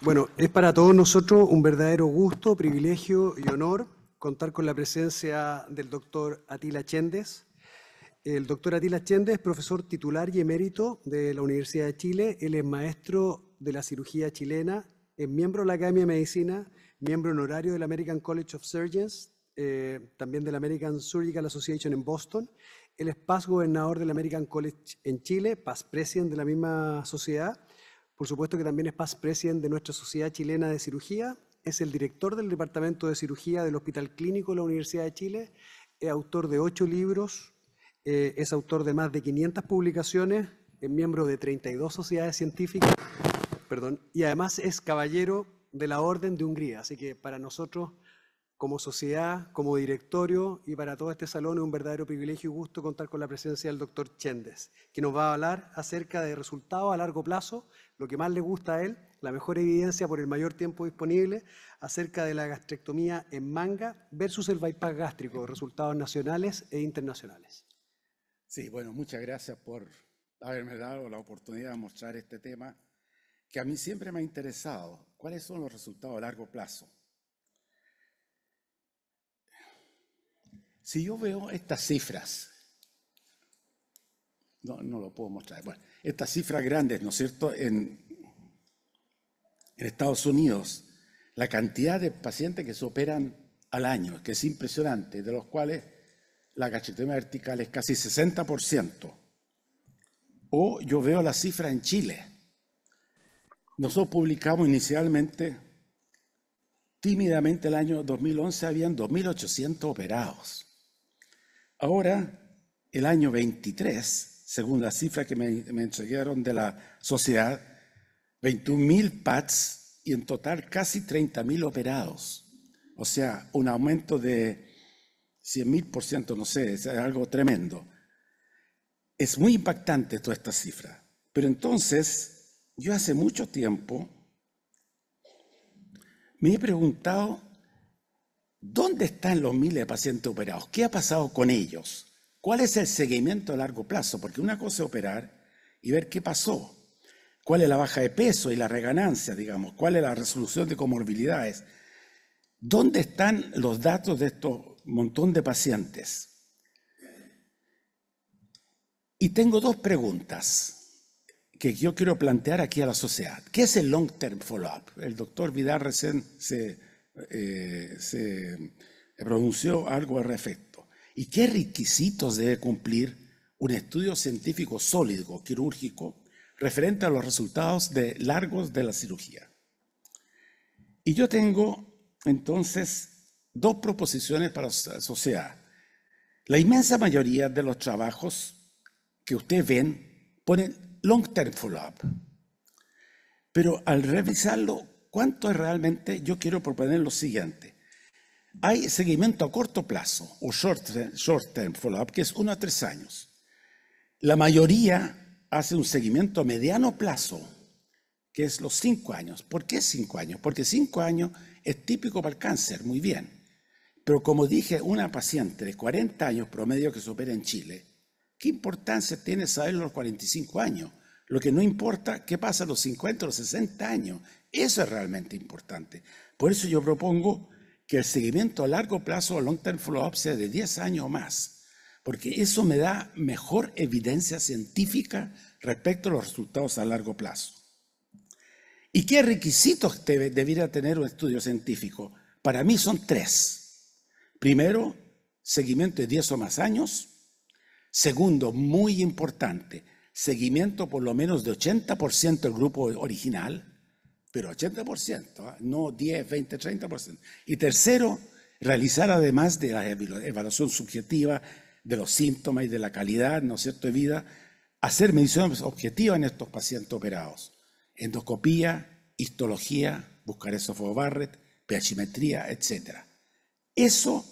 Bueno, es para todos nosotros un verdadero gusto, privilegio y honor contar con la presencia del doctor Atila Chéndez. El doctor Atila Chéndez es profesor titular y emérito de la Universidad de Chile. Él es maestro de la cirugía chilena, es miembro de la Academia de Medicina, miembro honorario del American College of Surgeons, eh, también del American Surgical Association en Boston. Él es PAS gobernador del American College en Chile, PAS president de la misma sociedad por supuesto que también es past president de nuestra Sociedad Chilena de Cirugía, es el director del Departamento de Cirugía del Hospital Clínico de la Universidad de Chile, es autor de ocho libros, eh, es autor de más de 500 publicaciones, es miembro de 32 sociedades científicas, perdón, y además es caballero de la Orden de Hungría. Así que para nosotros como sociedad, como directorio y para todo este salón es un verdadero privilegio y gusto contar con la presencia del doctor Chéndez, que nos va a hablar acerca de resultados a largo plazo, lo que más le gusta a él, la mejor evidencia por el mayor tiempo disponible, acerca de la gastrectomía en manga versus el bypass gástrico, resultados nacionales e internacionales. Sí, bueno, muchas gracias por haberme dado la oportunidad de mostrar este tema que a mí siempre me ha interesado. ¿Cuáles son los resultados a largo plazo? Si yo veo estas cifras, no, no lo puedo mostrar, bueno, estas cifras grandes, ¿no es cierto?, en, Estados Unidos, la cantidad de pacientes que se operan al año, que es impresionante, de los cuales la cachetemia vertical es casi 60%. O yo veo la cifra en Chile. Nosotros publicamos inicialmente, tímidamente el año 2011, habían 2.800 operados. Ahora, el año 23, según la cifra que me, enseñaron de la sociedad, 21.000 PATS y en total casi 30.000 operados. O sea, un aumento de ciento, no sé, es algo tremendo. Es muy impactante toda esta cifra. Pero entonces, yo hace mucho tiempo me he preguntado ¿Dónde están los miles de pacientes operados? ¿Qué ha pasado con ellos? ¿Cuál es el seguimiento a largo plazo? Porque una cosa es operar y ver qué pasó. ¿Cuál es la baja de peso y la reganancia, digamos? ¿Cuál es la resolución de comorbilidades? ¿Dónde están los datos de estos montón de pacientes? Y tengo dos preguntas que yo quiero plantear aquí a la sociedad. ¿Qué es el long-term follow-up? El doctor Vidal recién se eh, se pronunció algo al respecto. ¿Y qué requisitos debe cumplir un estudio científico sólido, quirúrgico, referente a los resultados de largos de la cirugía? Y yo tengo entonces dos proposiciones para la sociedad. La inmensa mayoría de los trabajos que usted ven ponen long term follow-up. Pero al revisarlo ¿Cuánto es realmente? Yo quiero proponer lo siguiente. Hay seguimiento a corto plazo o short term, short follow-up, que es uno a tres años. La mayoría hace un seguimiento a mediano plazo, que es los cinco años. ¿Por qué cinco años? Porque cinco años es típico para el cáncer, muy bien. Pero como dije, una paciente de 40 años promedio que se opera en Chile, ¿qué importancia tiene saberlo a los 45 años? Lo que no importa, ¿qué pasa a los 50 o 60 años? Eso es realmente importante. Por eso yo propongo que el seguimiento a largo plazo, o long term follow-up, sea de 10 años o más, porque eso me da mejor evidencia científica respecto a los resultados a largo plazo. ¿Y qué requisitos debiera tener un estudio científico? Para mí son tres. Primero, seguimiento de 10 o más años. Segundo, muy importante, seguimiento por lo menos de 80% del grupo original, pero 80%, ¿ah? no 10, 20, 30%. Y tercero, realizar además de la evaluación subjetiva de los síntomas y de la calidad, ¿no es cierto?, de vida, hacer mediciones objetivas en estos pacientes operados. Endoscopía, histología, buscar esófago Barrett, pHimetría, etc. Eso,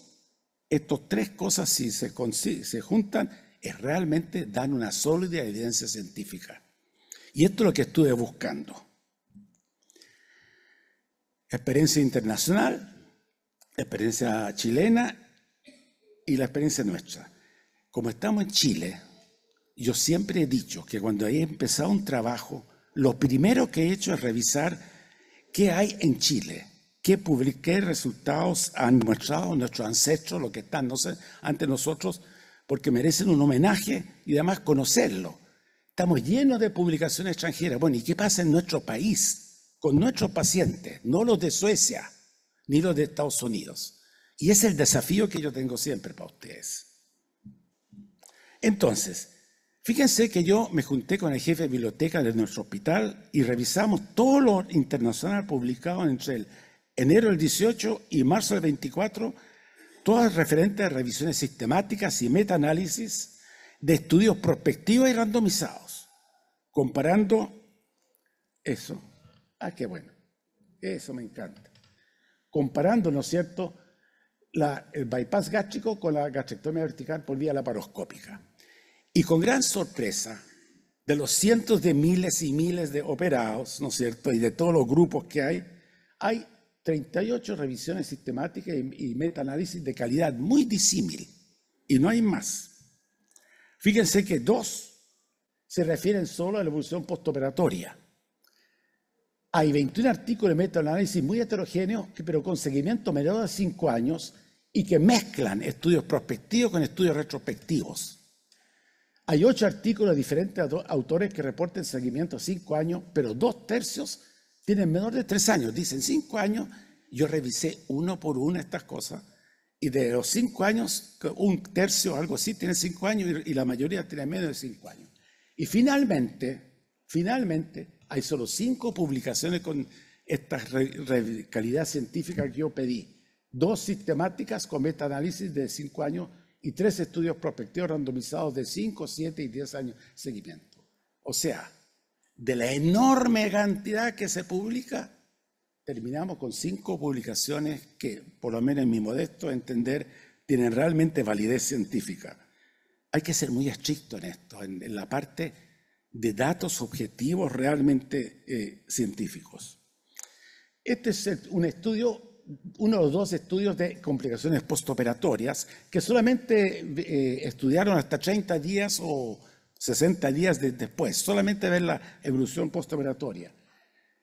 estas tres cosas, si se juntan, realmente dan una sólida evidencia científica. Y esto es lo que estuve buscando. Experiencia internacional, experiencia chilena y la experiencia nuestra. Como estamos en Chile, yo siempre he dicho que cuando he empezado un trabajo, lo primero que he hecho es revisar qué hay en Chile, qué, resultados han mostrado nuestros ancestros, lo que están ante nosotros porque merecen un homenaje y además conocerlo. Estamos llenos de publicaciones extranjeras. Bueno, ¿y qué pasa en nuestro país con nuestros pacientes? No los de Suecia ni los de Estados Unidos. Y ese es el desafío que yo tengo siempre para ustedes. Entonces, fíjense que yo me junté con el jefe de biblioteca de nuestro hospital y revisamos todo lo internacional publicado entre el enero del 18 y marzo del 24 todas referentes a revisiones sistemáticas y metaanálisis de estudios prospectivos y randomizados, comparando eso. Ah, qué bueno, eso me encanta. Comparando, ¿no es cierto?, la, el bypass gástrico con la gastrectomía vertical por vía laparoscópica. Y con gran sorpresa, de los cientos de miles y miles de operados, ¿no es cierto?, y de todos los grupos que hay, hay 38 revisiones sistemáticas y, metaanálisis de calidad muy disímil. Y no hay más. Fíjense que dos se refieren solo a la evolución postoperatoria. Hay 21 artículos de metaanálisis muy heterogéneos, pero con seguimiento menor de 5 años y que mezclan estudios prospectivos con estudios retrospectivos. Hay ocho artículos de diferentes autores que reporten seguimiento a 5 años, pero dos tercios tienen menor de tres años, dicen cinco años, yo revisé uno por uno estas cosas. Y de los cinco años, un tercio o algo así tiene cinco años y la mayoría tiene menos de cinco años. Y finalmente, finalmente, hay solo cinco publicaciones con esta calidad científica que yo pedí. Dos sistemáticas con meta-análisis de cinco años y tres estudios prospectivos randomizados de cinco, siete y diez años de seguimiento. O sea, de la enorme cantidad que se publica, terminamos con cinco publicaciones que, por lo menos en mi modesto entender, tienen realmente validez científica. Hay que ser muy estricto en esto, en, la parte de datos objetivos realmente eh, científicos. Este es un estudio, uno de los dos estudios de complicaciones postoperatorias que solamente eh, estudiaron hasta 30 días o 60 días después, solamente ver la evolución postoperatoria,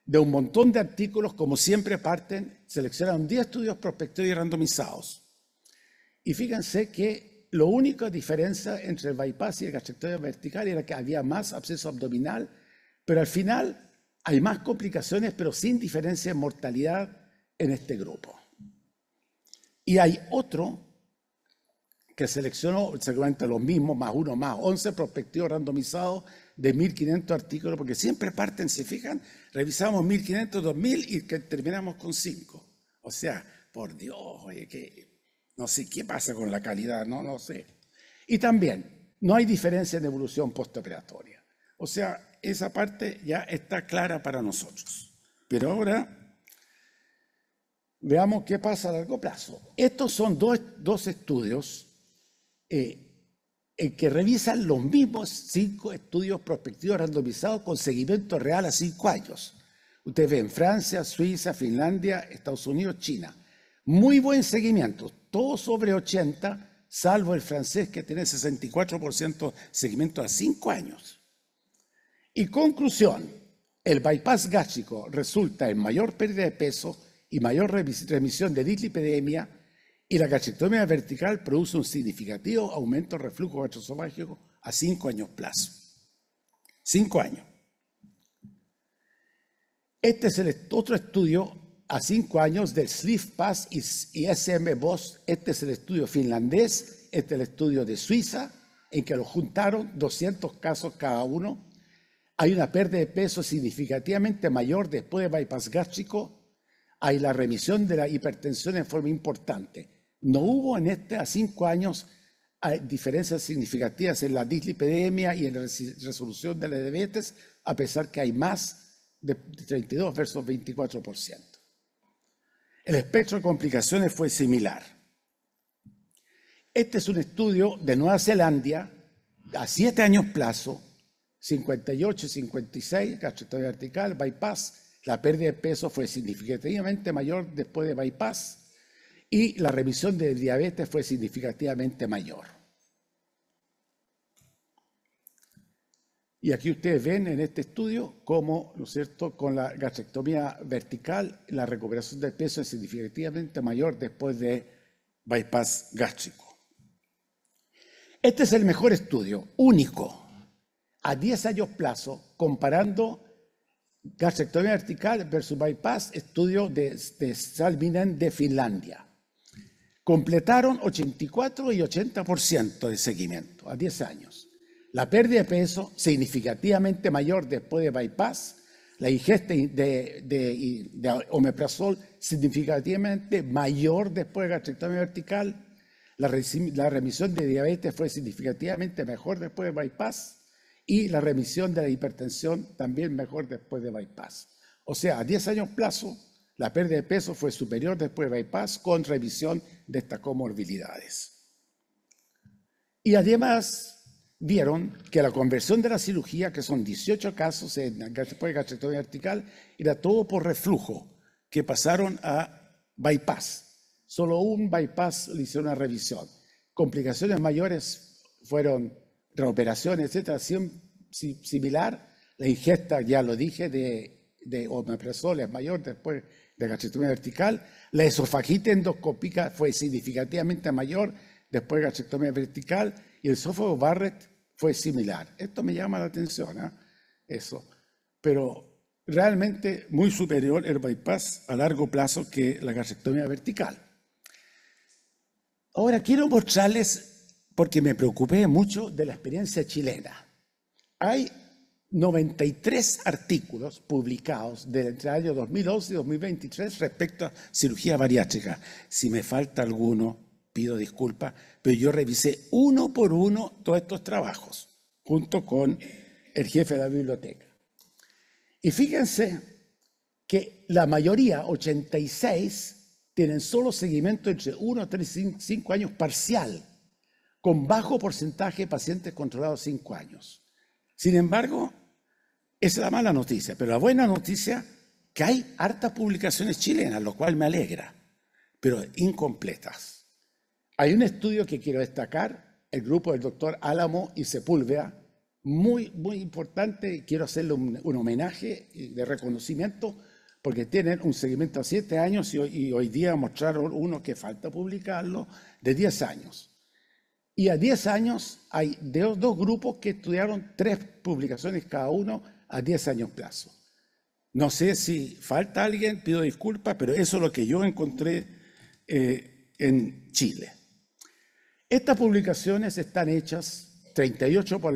de un montón de artículos, como siempre parten, seleccionaron 10 estudios prospectivos y randomizados. Y fíjense que la única diferencia entre el bypass y el gastrectomía vertical era que había más absceso abdominal, pero al final hay más complicaciones, pero sin diferencia en mortalidad en este grupo. Y hay otro que seleccionó seguramente los mismos, más uno más, 11 prospectivos randomizados de 1.500 artículos, porque siempre parten, si fijan, revisamos 1.500, 2.000 y que terminamos con 5. O sea, por Dios, oye, que no sé qué pasa con la calidad, no, no sé. Y también, no hay diferencia en evolución postoperatoria. O sea, esa parte ya está clara para nosotros. Pero ahora, veamos qué pasa a largo plazo. Estos son dos, dos estudios eh, en que revisan los mismos cinco estudios prospectivos randomizados con seguimiento real a cinco años. Ustedes ven Francia, Suiza, Finlandia, Estados Unidos, China. Muy buen seguimiento, todo sobre 80, salvo el francés que tiene 64% seguimiento a cinco años. Y conclusión, el bypass gástrico resulta en mayor pérdida de peso y mayor remisión de dislipidemia y la gastritomía vertical produce un significativo aumento del reflujo gastroesofágico a cinco años plazo. Cinco años. Este es el otro estudio a cinco años del Sleep Pass y, SM Boss. Este es el estudio finlandés, este es el estudio de Suiza, en que lo juntaron 200 casos cada uno. Hay una pérdida de peso significativamente mayor después de bypass gástrico. Hay la remisión de la hipertensión en forma importante. No hubo en este, a cinco años diferencias significativas en la dislipidemia y en la resolución de la diabetes, a pesar que hay más de 32 versus 24%. El espectro de complicaciones fue similar. Este es un estudio de Nueva Zelanda a siete años plazo, 58 56, gastroestómago vertical, bypass. La pérdida de peso fue significativamente mayor después de bypass y la remisión de diabetes fue significativamente mayor. Y aquí ustedes ven en este estudio cómo, lo cierto?, con la gastrectomía vertical, la recuperación del peso es significativamente mayor después de bypass gástrico. Este es el mejor estudio, único, a 10 años plazo, comparando gastrectomía vertical versus bypass, estudio de, de Salminen de Finlandia completaron 84 y 80% de seguimiento a 10 años. La pérdida de peso significativamente mayor después de bypass, la ingesta de, de, omeprazol significativamente mayor después de gastrectomía vertical, la, la remisión de diabetes fue significativamente mejor después de bypass y la remisión de la hipertensión también mejor después de bypass. O sea, a 10 años plazo, la pérdida de peso fue superior después de bypass con revisión de estas comorbilidades. Y además vieron que la conversión de la cirugía, que son 18 casos después de gastrectomía vertical, era todo por reflujo, que pasaron a bypass. Solo un bypass le hicieron una revisión. Complicaciones mayores fueron reoperaciones, etcétera, similar. La ingesta, ya lo dije, de, de omeprazol es mayor después de gastrectomía vertical. La esofagitis endoscópica fue significativamente mayor después de gastrectomía vertical y el esófago Barrett fue similar. Esto me llama la atención, ¿ah? eso. Pero realmente muy superior el bypass a largo plazo que la gastrectomía vertical. Ahora quiero mostrarles, porque me preocupé mucho de la experiencia chilena. Hay 93 artículos publicados del entre el año 2012 y 2023 respecto a cirugía bariátrica. Si me falta alguno, pido disculpas, pero yo revisé uno por uno todos estos trabajos, junto con el jefe de la biblioteca. Y fíjense que la mayoría, 86, tienen solo seguimiento entre 1 3 5 años parcial, con bajo porcentaje de pacientes controlados 5 años. Sin embargo, esa es la mala noticia, pero la buena noticia que hay hartas publicaciones chilenas, lo cual me alegra, pero incompletas. Hay un estudio que quiero destacar, el grupo del doctor Álamo y Sepúlveda, muy, muy importante, quiero hacerle un, homenaje de reconocimiento, porque tienen un seguimiento a siete años y hoy, día mostraron uno que falta publicarlo, de diez años. Y a diez años hay dos grupos que estudiaron tres publicaciones cada uno a 10 años plazo. No sé si falta alguien, pido disculpas, pero eso es lo que yo encontré eh, en Chile. Estas publicaciones están hechas, 38 por,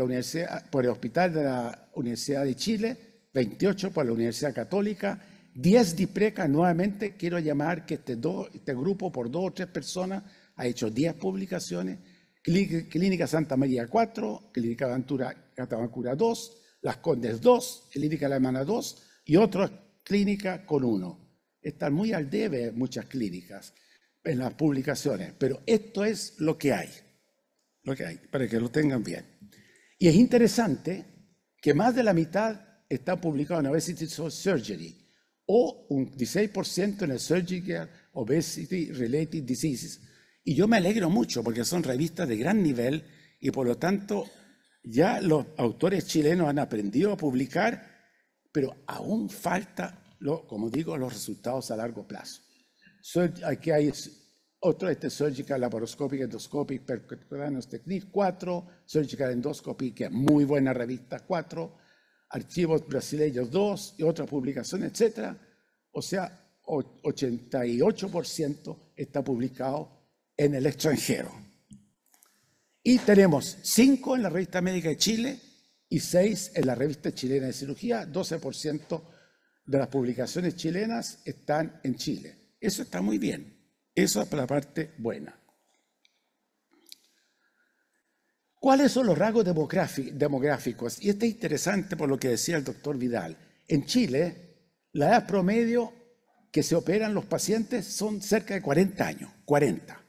por el Hospital de la Universidad de Chile, 28 por la Universidad Católica, 10 DIPRECA, nuevamente quiero llamar que este, este grupo por dos o tres personas ha hecho 10 publicaciones, Clínica Santa María 4, Clínica Ventura, Catabancura 2, las Condes 2, Clínica La Hermana 2 y otras clínicas con uno. Están muy al debe muchas clínicas en las publicaciones, pero esto es lo que hay, lo que hay, para que lo tengan bien. Y es interesante que más de la mitad está publicado en Obesity Surgery o un 16% en el Surgical Obesity Related Diseases. Y yo me alegro mucho porque son revistas de gran nivel y por lo tanto ya los autores chilenos han aprendido a publicar, pero aún falta, como digo, los resultados a largo plazo. aquí hay otro, este Surgical Laparoscopic Endoscopic Percutaneous Technique 4, Surgical Endoscopy, que es muy buena revista 4, Archivos Brasileños 2 y otras publicaciones, etc. O sea, 88% está publicado en el extranjero. Y tenemos cinco en la revista médica de Chile y seis en la revista chilena de cirugía. 12% de las publicaciones chilenas están en Chile. Eso está muy bien. Eso es la parte buena. ¿Cuáles son los rasgos demográficos? Y esto es interesante por lo que decía el doctor Vidal. En Chile, la edad promedio que se operan los pacientes son cerca de 40 años, 40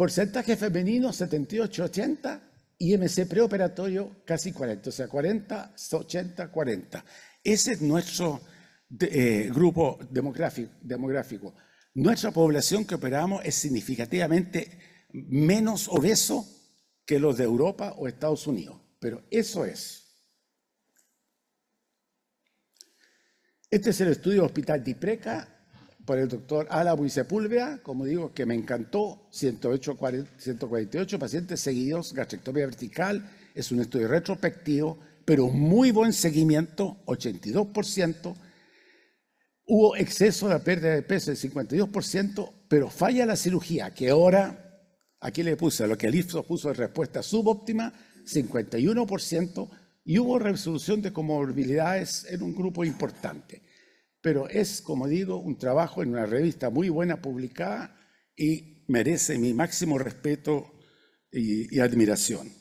porcentaje femenino 78-80 y preoperatorio casi 40, o sea, 40, 80, 40. Ese es nuestro eh, grupo demográfico, demográfico. Nuestra población que operamos es significativamente menos obeso que los de Europa o Estados Unidos, pero eso es. Este es el estudio Hospital Dipreca por el doctor Alabu y Sepúlveda, como digo, que me encantó, 108, 148 pacientes seguidos, gastrectomía vertical, es un estudio retrospectivo, pero muy buen seguimiento, 82%. Hubo exceso de pérdida de peso del 52%, pero falla la cirugía, que ahora, aquí le puse lo que el IFSO puso de respuesta subóptima, 51%, y hubo resolución de comorbilidades en un grupo importante pero es, como digo, un trabajo en una revista muy buena publicada y merece mi máximo respeto y, admiración.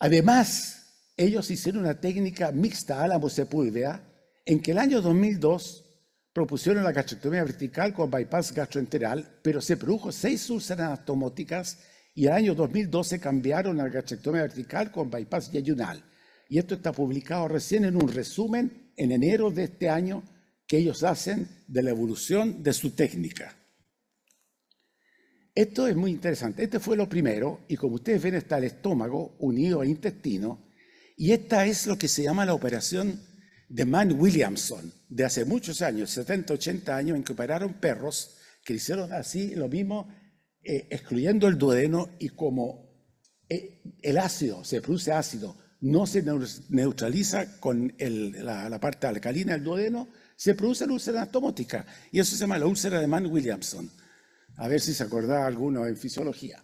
Además, ellos hicieron una técnica mixta a la Sepúlveda, en que el año 2002 propusieron la gastrectomía vertical con bypass gastroenteral, pero se produjo seis úlceras anatomóticas y el año 2012 cambiaron a la gastrectomía vertical con bypass yayunal y esto está publicado recién en un resumen en enero de este año que ellos hacen de la evolución de su técnica. Esto es muy interesante. Este fue lo primero, y como ustedes ven está el estómago unido al intestino, y esta es lo que se llama la operación de Mann Williamson, de hace muchos años, 70, 80 años, en que operaron perros que hicieron así lo mismo, eh, excluyendo el duodeno y como eh, el ácido, se produce ácido no se neutraliza con la, parte alcalina del duodeno, se produce la úlcera automótica. Y eso se llama la úlcera de Mann-Williamson. A ver si se acordaba alguno en fisiología.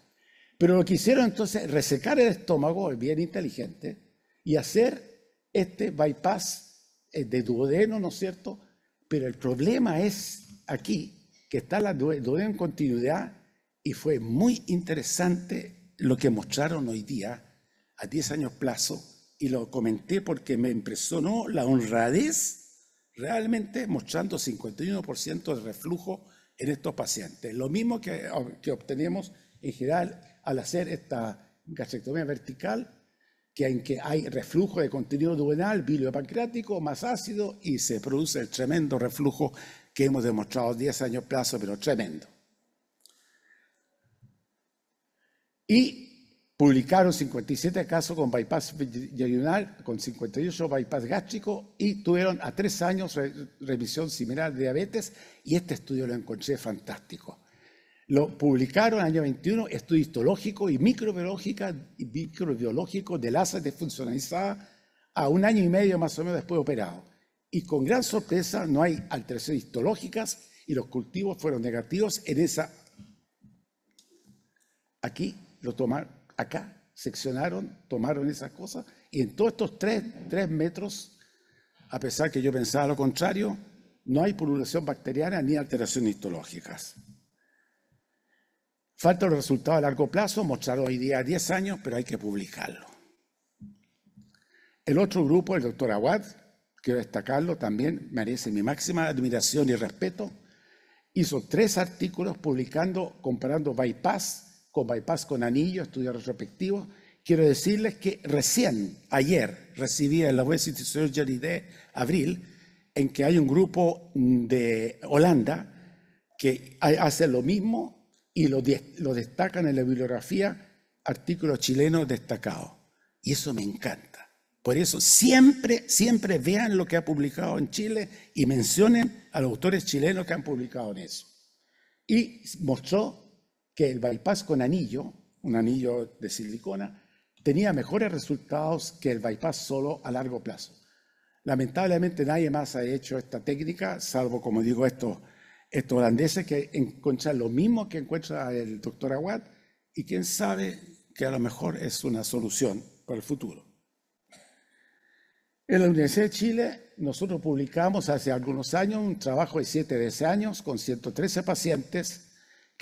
Pero lo que hicieron entonces, resecar el estómago, es bien inteligente, y hacer este bypass eh, de duodeno, ¿no es cierto? Pero el problema es aquí, que está la duodeno en continuidad, y fue muy interesante lo que mostraron hoy día, a 10 años plazo, y lo comenté porque me impresionó la honradez realmente mostrando 51% de reflujo en estos pacientes. Lo mismo que, obtenemos en general al hacer esta gastrectomía vertical, que en que hay reflujo de contenido duodenal, bilio pancreático, más ácido y se produce el tremendo reflujo que hemos demostrado 10 años plazo, pero tremendo. Y publicaron 57 casos con bypass diagonal, con 58 bypass gástrico y tuvieron a tres años revisión remisión similar de diabetes y este estudio lo encontré fantástico. Lo publicaron en el año 21, estudio histológico y microbiológico de láser desfuncionalizada a un año y medio más o menos después de operado. Y con gran sorpresa no hay alteraciones histológicas y los cultivos fueron negativos en esa... Aquí lo tomaron acá, seccionaron, tomaron esas cosas y en todos estos tres, metros, a pesar que yo pensaba lo contrario, no hay pululación bacteriana ni alteraciones histológicas. Falta el resultados a largo plazo, mostrado hoy día a 10 años, pero hay que publicarlo. El otro grupo, el doctor Aguad, quiero destacarlo, también merece mi máxima admiración y respeto, hizo tres artículos publicando, comparando bypass con bypass, con anillo, estudios retrospectivo. Quiero decirles que recién, ayer, recibí en la Surgery de abril, en que hay un grupo de Holanda que hace lo mismo y lo, lo destacan en la bibliografía, artículos chilenos destacados. Y eso me encanta. Por eso siempre, siempre vean lo que ha publicado en Chile y mencionen a los autores chilenos que han publicado en eso. Y mostró que el bypass con anillo, un anillo de silicona, tenía mejores resultados que el bypass solo a largo plazo. Lamentablemente nadie más ha hecho esta técnica, salvo, como digo, estos, estos holandeses que encuentran lo mismo que encuentra el doctor Aguad y quién sabe que a lo mejor es una solución para el futuro. En la Universidad de Chile nosotros publicamos hace algunos años un trabajo de 7 años con 113 pacientes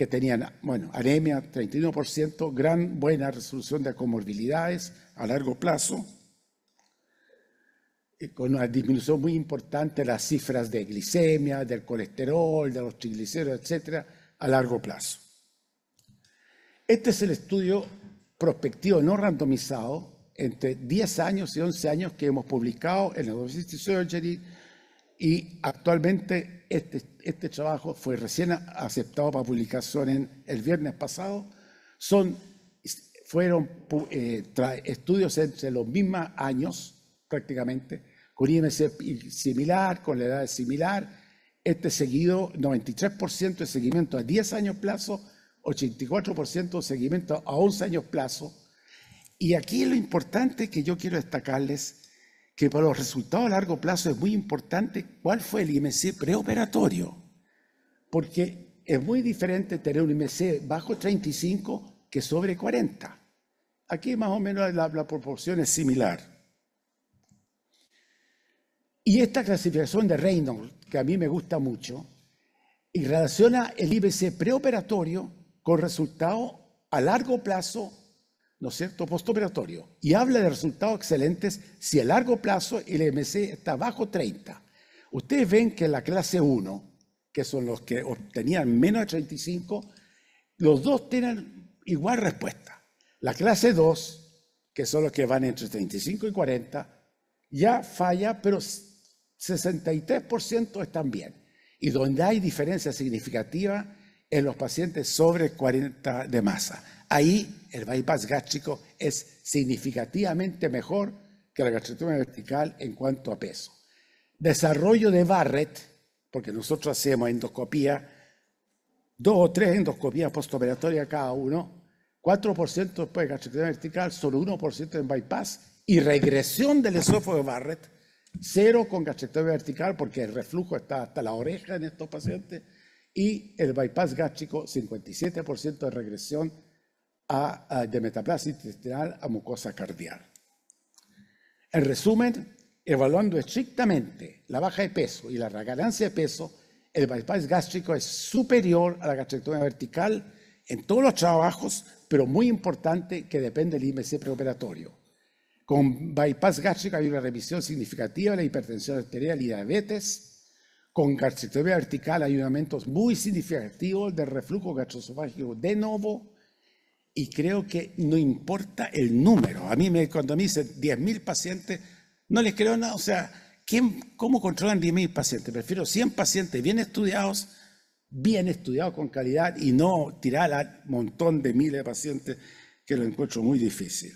que tenían, bueno, anemia 31%, gran buena resolución de comorbilidades a largo plazo, con una disminución muy importante de las cifras de glicemia, del colesterol, de los triglicéridos, etcétera, a largo plazo. Este es el estudio prospectivo no randomizado entre 10 años y 11 años que hemos publicado en la Obesity Surgery y actualmente este, este trabajo fue recién aceptado para publicación en, el viernes pasado. Son, fueron eh, estudios entre los mismos años prácticamente, con IMC similar, con la edad similar. Este seguido, 93% de seguimiento a 10 años plazo, 84% de seguimiento a 11 años plazo. Y aquí lo importante que yo quiero destacarles que para los resultados a largo plazo es muy importante cuál fue el IMC preoperatorio, porque es muy diferente tener un IMC bajo 35 que sobre 40. Aquí más o menos la, proporción es similar. Y esta clasificación de Reynolds, que a mí me gusta mucho, y relaciona el IBC preoperatorio con resultados a largo plazo ¿no es cierto?, postoperatorio. Y habla de resultados excelentes si a largo plazo el MC está bajo 30. Ustedes ven que la clase 1, que son los que obtenían menos de 35, los dos tienen igual respuesta. La clase 2, que son los que van entre 35 y 40, ya falla, pero 63% están bien. Y donde hay diferencia significativa en los pacientes sobre 40 de masa. Ahí el bypass gástrico es significativamente mejor que la gastrectomía vertical en cuanto a peso. Desarrollo de Barrett, porque nosotros hacemos endoscopía, dos o tres endoscopías postoperatorias cada uno, 4% después de gastrectomía vertical, solo 1% en bypass y regresión del esófago de Barrett, cero con gastrectomía vertical porque el reflujo está hasta la oreja en estos pacientes y el bypass gástrico 57% de regresión de metaplasia intestinal a mucosa cardial. En resumen, evaluando estrictamente la baja de peso y la regalancia de peso, el bypass gástrico es superior a la gastrectomía vertical en todos los trabajos, pero muy importante que depende del IMC preoperatorio. Con bypass gástrico hay una revisión significativa de la hipertensión arterial y diabetes. Con gastrectomía vertical hay un aumento muy significativo del reflujo gastroesofágico de nuevo y creo que no importa el número. A mí me, cuando me dicen 10.000 pacientes, no les creo nada. O sea, ¿cómo controlan 10.000 pacientes? Prefiero 100 pacientes bien estudiados, bien estudiados con calidad y no tirar a montón de miles de pacientes que lo encuentro muy difícil.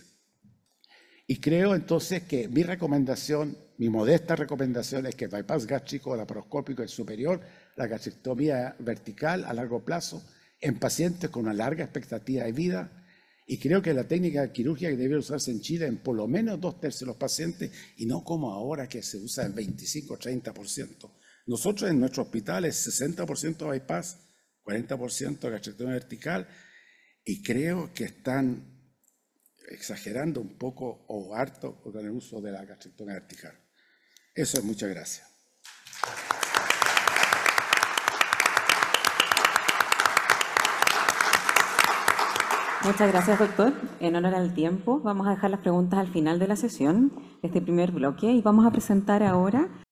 Y creo entonces que mi recomendación, mi modesta recomendación es que el bypass gástrico laparoscópico es superior, la gastrectomía vertical a largo plazo en pacientes con una larga expectativa de vida. Y creo que la técnica de quirúrgica que debe usarse en Chile en por lo menos dos tercios de los pacientes y no como ahora que se usa el 25 o 30%. Nosotros en nuestro hospital es 60% bypass, 40% gastrectomía vertical y creo que están exagerando un poco o harto con el uso de la gastrectomía vertical. Eso es muchas gracias. Muchas gracias, doctor. En honor al tiempo, vamos a dejar las preguntas al final de la sesión, este primer bloque, y vamos a presentar ahora